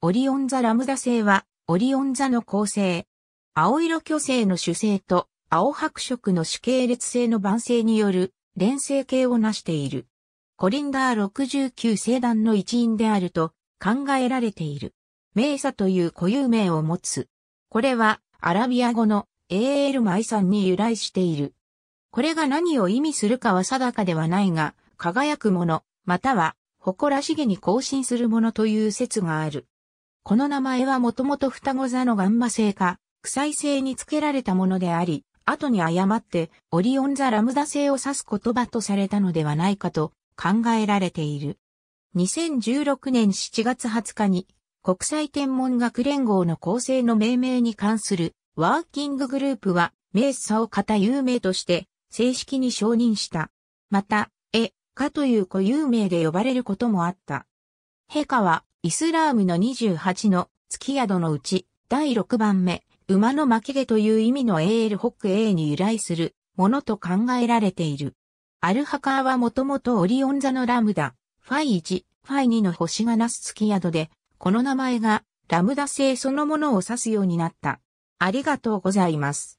オリオン座ラムダ星は、オリオン座の構成。青色巨星の主星と、青白色の主系列星の晩星による、連星系を成している。コリンダー69星団の一員であると、考えられている。名佐という固有名を持つ。これは、アラビア語の AL マイさんに由来している。これが何を意味するかは定かではないが、輝くもの、または、誇らしげに更新するものという説がある。この名前はもともと双子座のガンマ星か、臭い星に付けられたものであり、後に誤ってオリオン座ラムダ星を指す言葉とされたのではないかと考えられている。2016年7月20日に国際天文学連合の構成の命名に関するワーキンググループは、名差を型有名として正式に承認した。また、え、かという固有名で呼ばれることもあった。陛下は、イスラームの28の月宿のうち第6番目、馬の巻き毛という意味のエールホック A に由来するものと考えられている。アルハカーはもともとオリオン座のラムダ、ファイ1、ファイ2の星がなす月宿で、この名前がラムダ星そのものを指すようになった。ありがとうございます。